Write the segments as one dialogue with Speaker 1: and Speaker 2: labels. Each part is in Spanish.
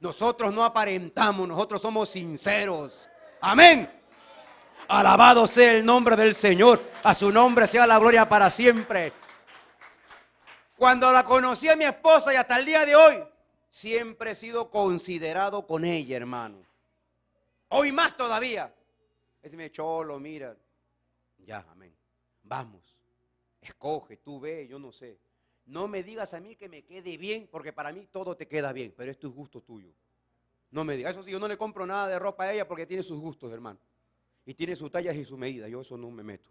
Speaker 1: Nosotros no aparentamos, nosotros somos sinceros. Amén. Alabado sea el nombre del Señor. A su nombre sea la gloria para siempre. Cuando la conocí a mi esposa y hasta el día de hoy, siempre he sido considerado con ella, hermano. Hoy más todavía. Es me cholo, mira. Ya, amén. Vamos. Escoge, tú ve, yo no sé. No me digas a mí que me quede bien, porque para mí todo te queda bien, pero esto es gusto tuyo. No me digas, eso sí, yo no le compro nada de ropa a ella porque tiene sus gustos, hermano. Y tiene sus tallas y su medida, yo eso no me meto.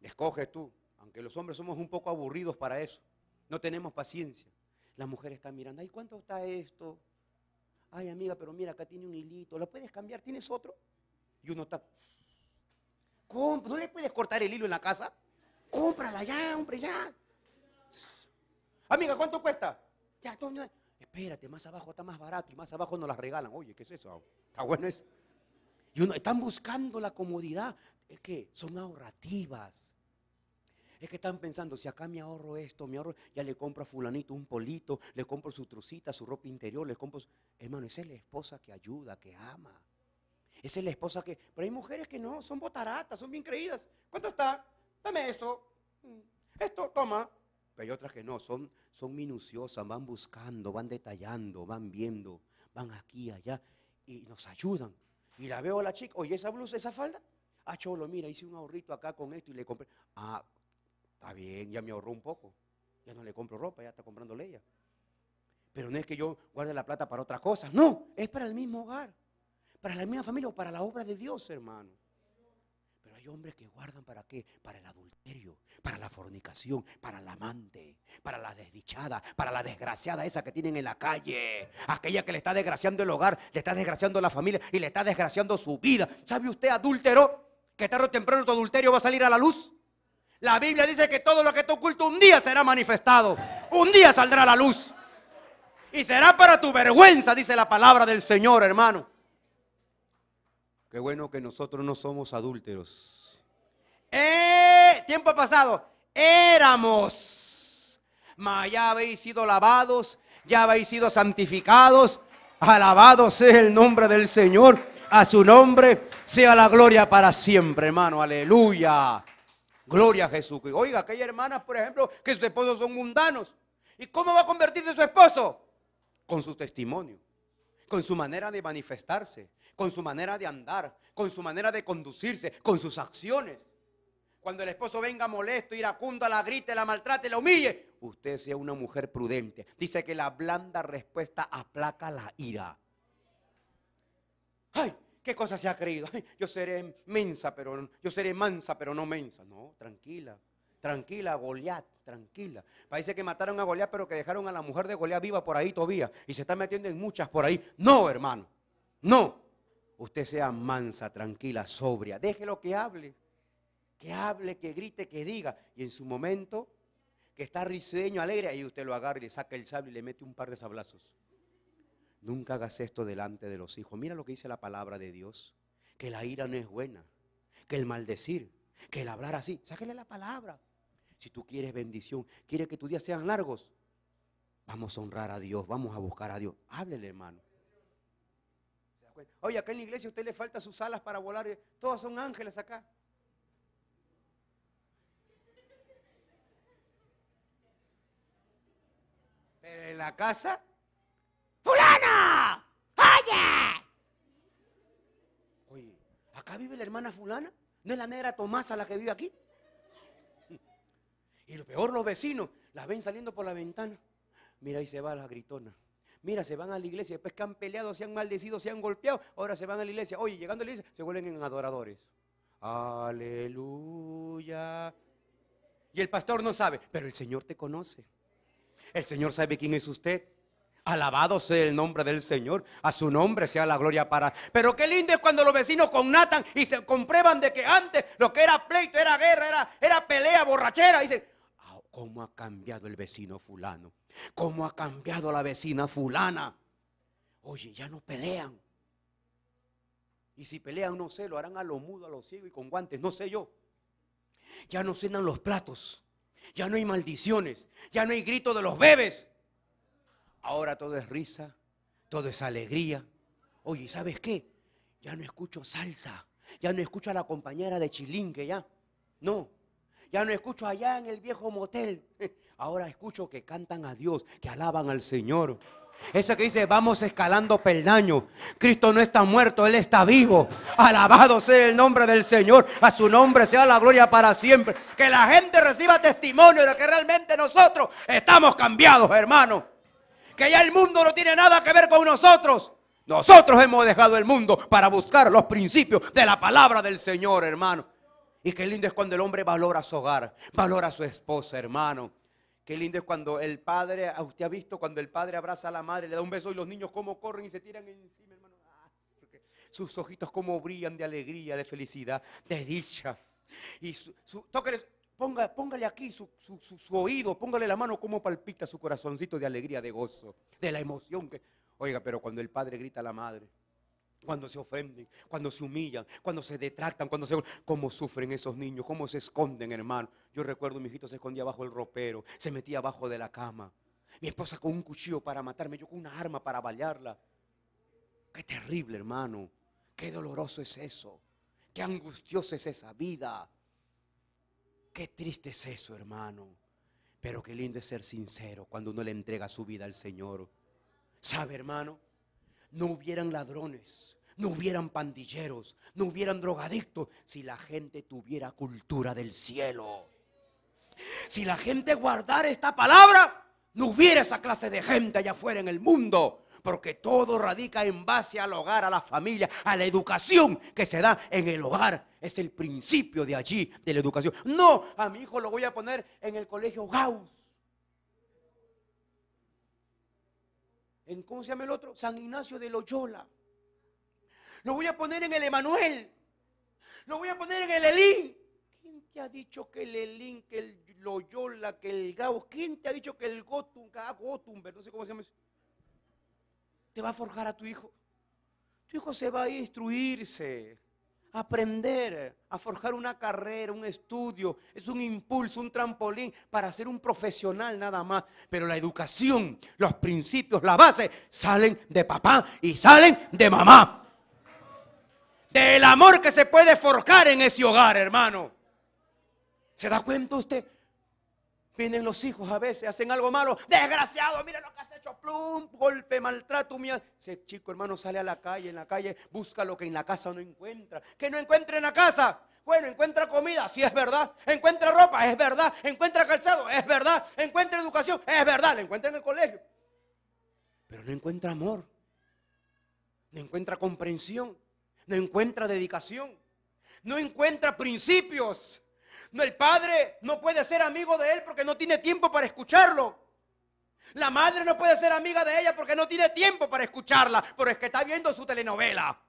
Speaker 1: Escoge tú, aunque los hombres somos un poco aburridos para eso. No tenemos paciencia. Las mujeres están mirando, ay, ¿cuánto está esto? Ay, amiga, pero mira, acá tiene un hilito, ¿lo puedes cambiar? ¿Tienes otro? Y uno está... ¿Cómo? ¿No le puedes cortar el hilo en la casa? cómprala ya, hombre, ya. Amiga, ¿cuánto cuesta? Ya, todo, espérate, más abajo está más barato y más abajo nos las regalan. Oye, ¿qué es eso? Está bueno eso. Y uno, están buscando la comodidad. Es que son ahorrativas. Es que están pensando, si acá me ahorro esto, me ahorro, ya le compro a fulanito un polito, le compro su trucita, su ropa interior, le compro... Hermano, esa es la esposa que ayuda, que ama. Esa es la esposa que... Pero hay mujeres que no, son botaratas, son bien creídas. ¿Cuánto está? Dame eso. Mm. Esto toma. Pero hay otras que no, son, son minuciosas, van buscando, van detallando, van viendo, van aquí, allá, y nos ayudan. Y la veo a la chica, oye, esa blusa, esa falda, ah, cholo, mira, hice un ahorrito acá con esto y le compré. Ah, está bien, ya me ahorró un poco. Ya no le compro ropa, ya está comprándole ella. Pero no es que yo guarde la plata para otra cosa, no, es para el mismo hogar, para la misma familia o para la obra de Dios, hermano hombres que guardan para qué? Para el adulterio, para la fornicación, para la amante, para la desdichada, para la desgraciada esa que tienen en la calle, aquella que le está desgraciando el hogar, le está desgraciando la familia y le está desgraciando su vida. ¿Sabe usted, adúltero, que tarde o temprano tu adulterio va a salir a la luz? La Biblia dice que todo lo que te oculto un día será manifestado, un día saldrá a la luz. Y será para tu vergüenza, dice la palabra del Señor, hermano. Qué bueno que nosotros no somos adúlteros. Eh, tiempo pasado. Éramos. Mas ya habéis sido lavados, ya habéis sido santificados. Alabado sea el nombre del Señor. A su nombre sea la gloria para siempre, hermano. Aleluya. Gloria a Jesús. Oiga, aquella hermanas, por ejemplo, que sus esposos son mundanos. ¿Y cómo va a convertirse su esposo? Con su testimonio, con su manera de manifestarse, con su manera de andar, con su manera de conducirse, con sus acciones cuando el esposo venga molesto, iracundo, la grite, la maltrate, la humille, usted sea una mujer prudente. Dice que la blanda respuesta aplaca la ira. ¡Ay! ¿Qué cosa se ha creído? yo seré mensa, pero yo seré mansa, pero no mensa. No, tranquila. Tranquila, Goliat, tranquila. Parece que mataron a Goliat, pero que dejaron a la mujer de Goliat viva por ahí todavía. Y se está metiendo en muchas por ahí. No, hermano. No. Usted sea mansa, tranquila, sobria. Déjelo que hable que hable, que grite, que diga. Y en su momento, que está risueño, alegre, ahí usted lo agarra y le saca el sable y le mete un par de sablazos. Nunca hagas esto delante de los hijos. Mira lo que dice la palabra de Dios. Que la ira no es buena. Que el maldecir. Que el hablar así. Sáquele la palabra. Si tú quieres bendición, quieres que tus días sean largos. Vamos a honrar a Dios. Vamos a buscar a Dios. Háblele, hermano. Oye, acá en la iglesia a usted le falta sus alas para volar. Todos son ángeles acá. en la casa, ¡Fulana! ¡Oye! Oye, ¿acá vive la hermana fulana? ¿No es la negra Tomasa la que vive aquí? Y lo peor, los vecinos las ven saliendo por la ventana. Mira, ahí se va la gritona. Mira, se van a la iglesia, después que han peleado, se han maldecido, se han golpeado, ahora se van a la iglesia. Oye, llegando a la iglesia, se vuelven en adoradores. Aleluya. Y el pastor no sabe, pero el Señor te conoce. El Señor sabe quién es usted. Alabado sea el nombre del Señor. A su nombre sea la gloria para. Pero qué lindo es cuando los vecinos connatan y se comprueban de que antes lo que era pleito, era guerra, era, era pelea, borrachera. Dicen, ah, ¿cómo ha cambiado el vecino fulano? ¿Cómo ha cambiado la vecina fulana? Oye, ya no pelean. Y si pelean, no sé, lo harán a lo mudo, a los ciego y con guantes, no sé yo. Ya no cenan los platos ya no hay maldiciones, ya no hay grito de los bebés. Ahora todo es risa, todo es alegría. Oye, ¿sabes qué? Ya no escucho salsa, ya no escucho a la compañera de Chilinque ya. No, ya no escucho allá en el viejo motel. Ahora escucho que cantan a Dios, que alaban al Señor. Ese que dice, vamos escalando peldaño. Cristo no está muerto, Él está vivo. Alabado sea el nombre del Señor. A su nombre sea la gloria para siempre. Que la gente reciba testimonio de que realmente nosotros estamos cambiados, hermano. Que ya el mundo no tiene nada que ver con nosotros. Nosotros hemos dejado el mundo para buscar los principios de la palabra del Señor, hermano. Y qué lindo es cuando el hombre valora su hogar, valora a su esposa, hermano. Qué lindo es cuando el padre, ah, usted ha visto, cuando el padre abraza a la madre, le da un beso y los niños cómo corren y se tiran encima, hermano. Ah, sus ojitos cómo brillan de alegría, de felicidad, de dicha. Y su, póngale aquí su, oído, póngale la mano cómo palpita su corazoncito de alegría, de gozo, de la emoción. Que, oiga, pero cuando el padre grita a la madre, cuando se ofenden, cuando se humillan, cuando se detractan, cuando se... ¿Cómo sufren esos niños? ¿Cómo se esconden, hermano? Yo recuerdo, mi hijito se escondía bajo el ropero, se metía abajo de la cama. Mi esposa con un cuchillo para matarme, yo con una arma para balearla. Qué terrible, hermano. Qué doloroso es eso. Qué angustiosa es esa vida. Qué triste es eso, hermano. Pero qué lindo es ser sincero cuando uno le entrega su vida al Señor. ¿Sabe, hermano? No hubieran ladrones no hubieran pandilleros, no hubieran drogadictos, si la gente tuviera cultura del cielo. Si la gente guardara esta palabra, no hubiera esa clase de gente allá afuera en el mundo. Porque todo radica en base al hogar, a la familia, a la educación que se da en el hogar. Es el principio de allí, de la educación. No, a mi hijo lo voy a poner en el colegio Gauss. ¿En cómo se llama el otro? San Ignacio de Loyola. Lo voy a poner en el Emanuel. Lo voy a poner en el Elín. ¿Quién te ha dicho que el Elín, que el Loyola, que el Gabo? ¿Quién te ha dicho que el Gotum, ah, Gotumber, no sé cómo se llama eso? Te va a forjar a tu hijo. Tu hijo se va a instruirse, a aprender, a forjar una carrera, un estudio. Es un impulso, un trampolín para ser un profesional nada más. Pero la educación, los principios, la base salen de papá y salen de mamá del amor que se puede forjar en ese hogar, hermano. ¿Se da cuenta usted? Vienen los hijos a veces, hacen algo malo. Desgraciado, mira lo que has hecho. Plum, golpe, maltrato. Mía. Ese chico hermano sale a la calle, en la calle busca lo que en la casa no encuentra. Que no encuentra en la casa. Bueno, encuentra comida, si es verdad. Encuentra ropa, es verdad. Encuentra calzado, es verdad. Encuentra educación, es verdad. La encuentra en el colegio. Pero no encuentra amor. No encuentra comprensión no encuentra dedicación, no encuentra principios. No, el padre no puede ser amigo de él porque no tiene tiempo para escucharlo. La madre no puede ser amiga de ella porque no tiene tiempo para escucharla, Porque es que está viendo su telenovela.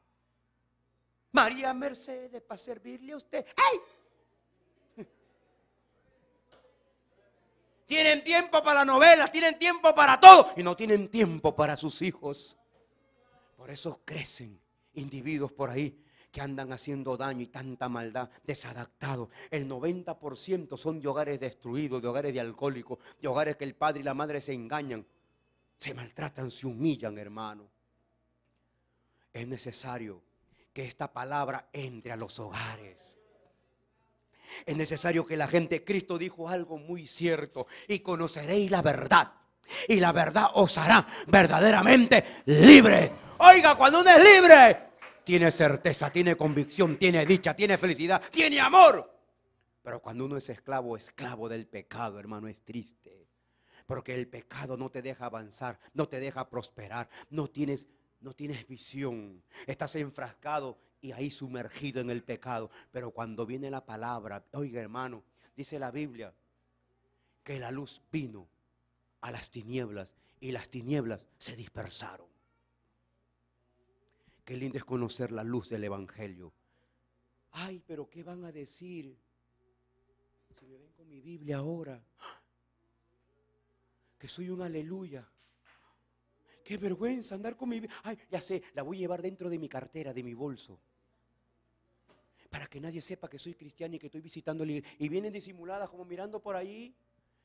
Speaker 1: María Mercedes, para servirle a usted. ¡Ay! Tienen tiempo para novelas, tienen tiempo para todo y no tienen tiempo para sus hijos. Por eso crecen individuos por ahí que andan haciendo daño y tanta maldad, desadaptados. El 90% son de hogares destruidos, de hogares de alcohólicos, de hogares que el padre y la madre se engañan, se maltratan, se humillan, hermano. Es necesario que esta palabra entre a los hogares. Es necesario que la gente, Cristo dijo algo muy cierto, y conoceréis la verdad, y la verdad os hará verdaderamente libre. Oiga, cuando uno es libre, tiene certeza, tiene convicción, tiene dicha, tiene felicidad, tiene amor. Pero cuando uno es esclavo, esclavo del pecado, hermano, es triste. Porque el pecado no te deja avanzar, no te deja prosperar, no tienes, no tienes visión. Estás enfrascado y ahí sumergido en el pecado. Pero cuando viene la palabra, oiga hermano, dice la Biblia que la luz vino a las tinieblas y las tinieblas se dispersaron. Qué lindo es conocer la luz del Evangelio. Ay, pero ¿qué van a decir? Si me ven con mi Biblia ahora, que soy un aleluya. Qué vergüenza andar con mi Biblia. Ay, ya sé, la voy a llevar dentro de mi cartera, de mi bolso. Para que nadie sepa que soy cristiano y que estoy visitando la Y vienen disimuladas como mirando por ahí.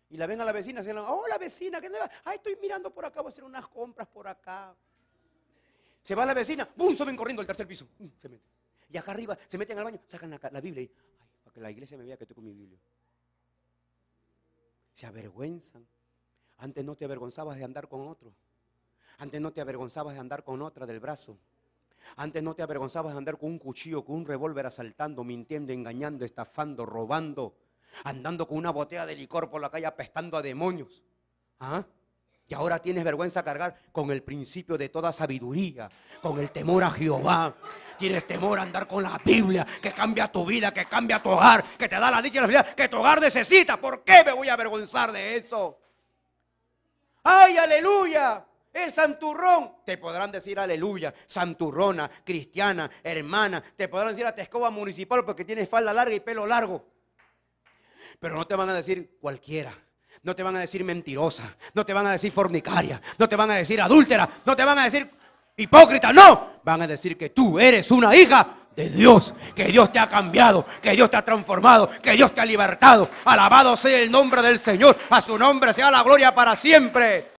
Speaker 1: Y la ven a la vecina, se la, oh, la vecina, ay, estoy mirando por acá, voy a hacer unas compras por acá. Se va la vecina, ¡bum! Suben corriendo al tercer piso. Se meten. Y acá arriba se meten al baño, sacan la, Biblia y, ay, para que la iglesia me vea que estoy con mi Biblia. Se avergüenzan. Antes no te avergonzabas de andar con otro. Antes no te avergonzabas de andar con otra del brazo. Antes no te avergonzabas de andar con un cuchillo, con un revólver asaltando, mintiendo, engañando, estafando, robando, andando con una botella de licor por la calle apestando a demonios. ¿Ah? Y ahora tienes vergüenza cargar con el principio de toda sabiduría, con el temor a Jehová. Tienes temor a andar con la Biblia, que cambia tu vida, que cambia tu hogar, que te da la dicha y la felicidad, que tu hogar necesita. ¿Por qué me voy a avergonzar de eso? ¡Ay, aleluya! El santurrón. Te podrán decir aleluya, santurrona, cristiana, hermana. Te podrán decir a escoba municipal porque tienes falda larga y pelo largo. Pero no te van a decir cualquiera. No te van a decir mentirosa, no te van a decir fornicaria, no te van a decir adúltera, no te van a decir hipócrita, no. Van a decir que tú eres una hija de Dios, que Dios te ha cambiado, que Dios te ha transformado, que Dios te ha libertado. Alabado sea el nombre del Señor, a su nombre sea la gloria para siempre.